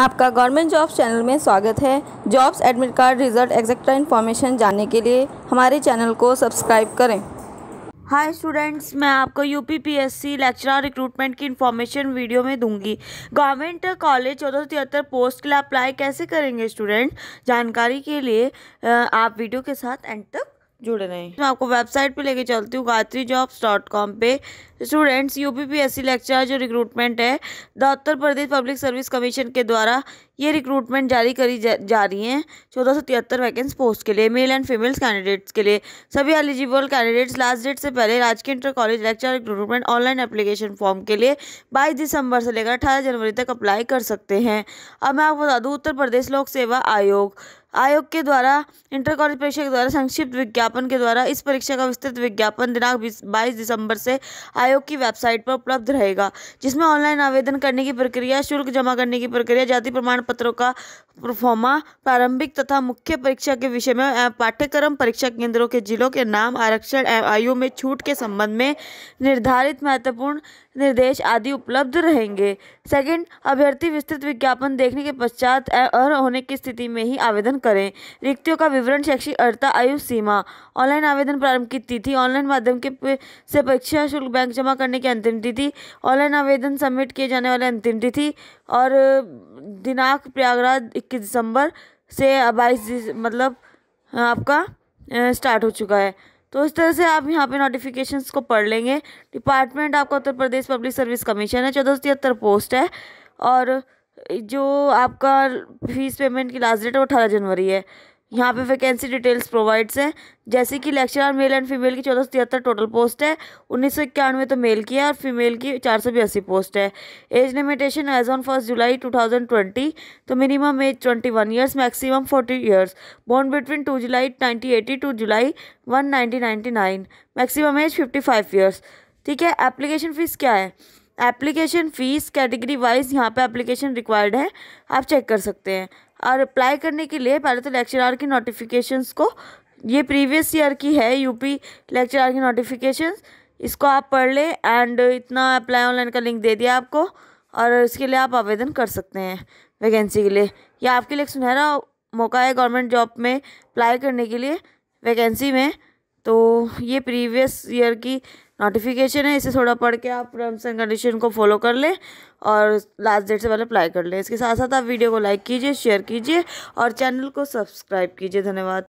आपका government jobs channel में स्वागत है jobs admit card result etcetera information जानने के लिए हमारे चैनल को सब्सक्राइब करें हाय स्टूडेंट्स मैं आपको U P P S C lecturer recruitment की इन्फॉर्मेशन वीडियो में दूंगी गवर्नमेंट कॉलेज चौदह सौ तिहत्तर पोस्ट के लिए अप्लाई कैसे करेंगे स्टूडेंट जानकारी के लिए आप वीडियो के साथ एंड तक जुड़ रहे हैं मैं आपको वेबसाइट पे लेके चलती हूँ गायत्री जॉब्स डॉट कॉम पे students U P P S C lecture जो रिक्रूटमेंट है Uttar Pradesh public service commission के द्वारा ये रिक्रूटमेंट जारी करी जा, जा रही हैं चौदह सौ तिहत्तर वैकेंस पोस्ट के लिए मेल एंड फीमेल्स कैंडिडेट्स के लिए सभी एलिजिबल कैंडिडेट्स लास्ट डेट से पहले राजकीय inter college lecture recruitment online application form के लिए बाईस दिसंबर से लेकर अठारह जनवरी तक अप्लाई कर सकते हैं अब मैं आपको बता दूँ उत्तर प्रदेश लोक सेवा आयोग आयोग के द्वारा इंटर कॉलेज परीक्षा के द्वारा संक्षिप्त विज्ञापन के द्वारा इस परीक्षा का विस्तृत विज्ञापन दिनांक बाईस दिसंबर से आयोग की वेबसाइट पर उपलब्ध रहेगा जिसमें ऑनलाइन आवेदन करने की प्रक्रिया शुल्क जमा करने की प्रक्रिया जाति प्रमाण पत्रों का प्रोफॉर्मा प्रारंभिक तथा मुख्य परीक्षा के विषय में पाठ्यक्रम परीक्षा केंद्रों के जिलों के नाम आरक्षण एवं आयु में छूट के संबंध में निर्धारित महत्वपूर्ण निर्देश आदि उपलब्ध रहेंगे सेकंड अभ्यर्थी विस्तृत विज्ञापन देखने के पश्चात और होने की स्थिति में ही आवेदन करें रिक्तियों का विवरण शैक्षिक अर्ता आयु सीमा ऑनलाइन आवेदन प्रारंभ की तिथि ऑनलाइन माध्यम के से परीक्षा शुल्क बैंक जमा करने की अंतिम तिथि ऑनलाइन आवेदन सबमिट किए जाने वाले अंतिम तिथि और दिनांक प्रयागराज इक्कीस दिसंबर से बाईस मतलब हाँ, आपका स्टार्ट हो चुका है तो इस तरह से आप यहाँ पे नोटिफिकेशंस को पढ़ लेंगे डिपार्टमेंट आपका Uttar Pradesh public service commission है चौदह सौ तिहत्तर पोस्ट है और जो आपका फीस पेमेंट की लास्ट डेट है वो अठारह जनवरी है यहाँ पे वैकेंसी डिटेल्स प्रोवाइड्स हैं जैसे कि लेक्चरर मेल एंड फीमेल की चौदह सौ तिहत्तर टोटल पोस्ट है उन्नीस सौ इक्यानवे तो मेल की है और फीमेल की चार सौ बयासी पोस्ट है age limitation age on first July two thousand twenty तो minimum age twenty one years maximum forty years बॉन्ड between two July nineteen eighty to July one nineteen ninety nine maximum age fifty five years ठीक है application fees क्या है application fees category wise यहाँ पे application required है आप check कर सकते हैं और अप्लाई करने के लिए पहले तो लेक्चरार की नोटिफिकेशंस को ये प्रीवियस ईयर की है यूपी लेक्चरार की नोटिफिकेशंस इसको आप पढ़ लें एंड इतना अप्लाई ऑनलाइन का लिंक दे दिया आपको और इसके लिए आप आवेदन कर सकते हैं वैकेंसी के लिए यह आपके लिए एक सुनहरा मौका है गवर्नमेंट जॉब में अप्लाई करने के लिए वैकेंसी में तो ये प्रीवियस ईयर की नोटिफिकेशन है इसे थोड़ा पढ़ के आप टर्म्स एंड कंडीशन को फॉलो कर लें और लास्ट डेट से पहले अप्लाई कर लें इसके साथ साथ आप वीडियो को लाइक कीजिए शेयर कीजिए और चैनल को सब्सक्राइब कीजिए धन्यवाद